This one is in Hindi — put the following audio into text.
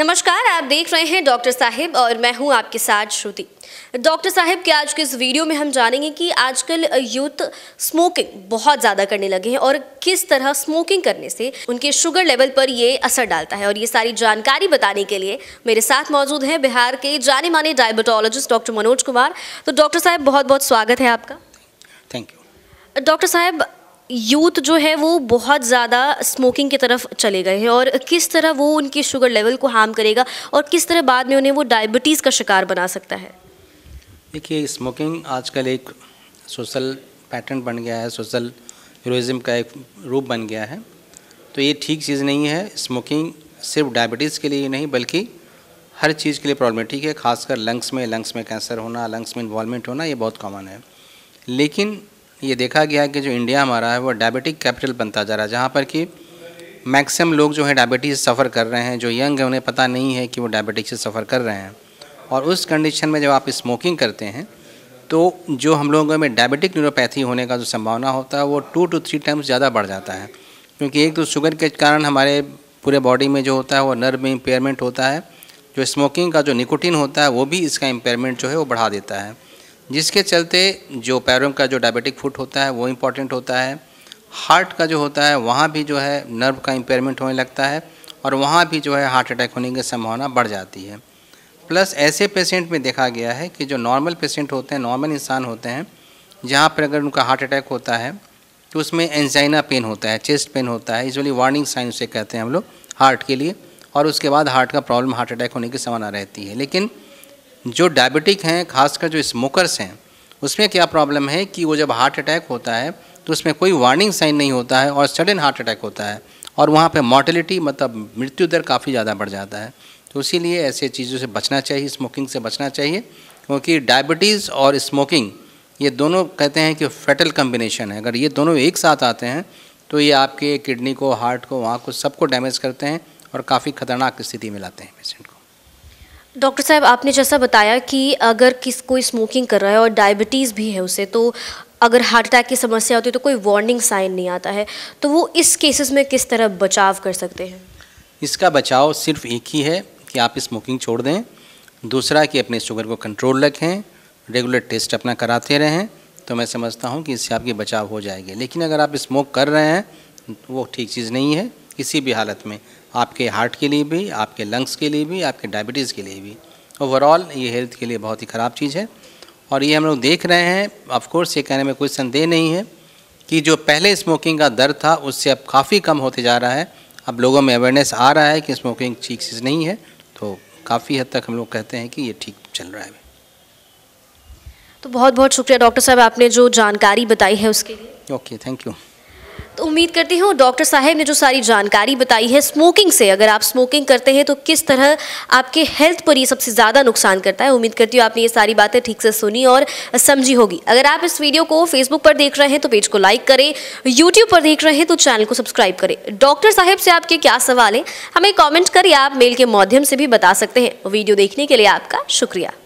नमस्कार आप देख रहे हैं डॉक्टर साहिब और मैं हूं आपके साथ श्रुति डॉक्टर साहब के आज के इस वीडियो में हम जानेंगे कि आजकल यूथ स्मोकिंग बहुत ज़्यादा करने लगे हैं और किस तरह स्मोकिंग करने से उनके शुगर लेवल पर ये असर डालता है और ये सारी जानकारी बताने के लिए मेरे साथ मौजूद हैं बिहार के जाने माने डायबिटोलॉजिस्ट डॉक्टर मनोज कुमार तो डॉक्टर साहब बहुत बहुत स्वागत है आपका थैंक यू डॉक्टर साहब यूथ जो है वो बहुत ज़्यादा स्मोकिंग की तरफ चले गए हैं और किस तरह वो उनके शुगर लेवल को हार्म करेगा और किस तरह बाद में उन्हें वो डायबिटीज़ का शिकार बना सकता है देखिए स्मोकिंग आजकल एक सोशल पैटर्न बन गया है सोशल हीरोइज़म का एक रूप बन गया है तो ये ठीक चीज़ नहीं है स्मोकिंग सिर्फ डायबिटीज़ के लिए नहीं बल्कि हर चीज़ के लिए प्रॉब्लमेटिक है खासकर लंग्स में लंग्स में कैंसर होना लंग्स में इन्वॉलमेंट होना ये बहुत कॉमन है लेकिन ये देखा गया कि जो इंडिया हमारा है वो डायबिटिक कैपिटल बनता जा रहा है जहाँ पर कि मैक्सिमम लोग जो है डायबिटीज़ सफ़र कर रहे हैं जो यंग है उन्हें पता नहीं है कि वो डायबिटिक से सफ़र कर रहे हैं और उस कंडीशन में जब आप स्मोकिंग करते हैं तो जो हम लोगों में डायबिटिक न्यूरोपैथी होने का जो संभावना होता है वो टू टू थ्री टाइम्स ज़्यादा बढ़ जाता है क्योंकि एक तो शुगर के कारण हमारे पूरे बॉडी में जो होता है वो नर्व में इम्पेयरमेंट होता है जो स्मोकिंग का जो निकोटिन होता है वो भी इसका इम्पेयरमेंट जो है वो बढ़ा देता है जिसके चलते जो पैरों का जो डायबिटिक फुट होता है वो इम्पॉर्टेंट होता है हार्ट का जो होता है वहाँ भी जो है नर्व का इम्पेयरमेंट होने लगता है और वहाँ भी जो है हार्ट अटैक होने की संभावना बढ़ जाती है प्लस ऐसे पेशेंट में देखा गया है कि जो नॉर्मल पेशेंट होते हैं नॉर्मल इंसान होते हैं जहाँ पर अगर उनका हार्ट अटैक होता है तो उसमें एंजाइना पेन होता है चेस्ट पेन होता है इसलिए वार्निंग साइन उसे कहते हैं हम लोग हार्ट के लिए और उसके बाद हार्ट का प्रॉब्लम हार्ट अटैक होने की संभावना रहती है लेकिन जो डायबिटिक हैं खासकर जो स्मोकर्स हैं उसमें क्या प्रॉब्लम है कि वो जब हार्ट अटैक होता है तो उसमें कोई वार्निंग साइन नहीं होता है और सडन हार्ट अटैक होता है और वहाँ पे मॉर्टिलिटी मतलब मृत्यु दर काफ़ी ज़्यादा बढ़ जाता है तो इसीलिए ऐसे चीज़ों से बचना चाहिए स्मोकिंग से बचना चाहिए क्योंकि डायबिटीज़ और स्मोकिंग ये दोनों कहते हैं कि फेटल कम्बिनेशन है अगर ये दोनों एक साथ आते हैं तो ये आपके किडनी को हार्ट को वहाँ को सबको डैमेज करते हैं और काफ़ी खतरनाक स्थिति में लाते हैं पेशेंट को डॉक्टर साहब आपने जैसा बताया कि अगर किस कोई स्मोकिंग कर रहा है और डायबिटीज़ भी है उसे तो अगर हार्ट अटैक की समस्या होती है तो कोई वार्निंग साइन नहीं आता है तो वो इस केसेस में किस तरह बचाव कर सकते हैं इसका बचाव सिर्फ एक ही है कि आप स्मोकिंग छोड़ दें दूसरा कि अपने शुगर को कंट्रोल रखें रेगुलर टेस्ट अपना कराते रहें तो मैं समझता हूँ कि इससे आपकी बचाव हो जाएगी लेकिन अगर आप स्मोक कर रहे हैं तो वो ठीक चीज़ नहीं है किसी भी हालत में आपके हार्ट के लिए भी आपके लंग्स के लिए भी आपके डायबिटीज़ के लिए भी ओवरऑल ये हेल्थ के लिए बहुत ही ख़राब चीज़ है और ये हम लोग देख रहे हैं ऑफकोर्स ये कहने में कोई संदेह नहीं है कि जो पहले स्मोकिंग का दर था उससे अब काफ़ी कम होते जा रहा है अब लोगों में अवेयरनेस आ रहा है कि स्मोकिंग ठीक चीज़ नहीं है तो काफ़ी हद तक हम लोग कहते हैं कि ये ठीक चल रहा है तो बहुत बहुत शुक्रिया डॉक्टर साहब आपने जो जानकारी बताई है उसके लिए ओके थैंक यू तो उम्मीद करती हूँ डॉक्टर साहब ने जो सारी जानकारी बताई है स्मोकिंग से अगर आप स्मोकिंग करते हैं तो किस तरह आपके हेल्थ पर ये सबसे ज़्यादा नुकसान करता है उम्मीद करती हूँ आपने ये सारी बातें ठीक से सुनी और समझी होगी अगर आप इस वीडियो को फेसबुक पर देख रहे हैं तो पेज को लाइक करें यूट्यूब पर देख रहे हैं तो चैनल को सब्सक्राइब करें डॉक्टर साहब से आपके क्या सवाल हैं हमें कॉमेंट कर या आप मेल के माध्यम से भी बता सकते हैं वीडियो देखने के लिए आपका शुक्रिया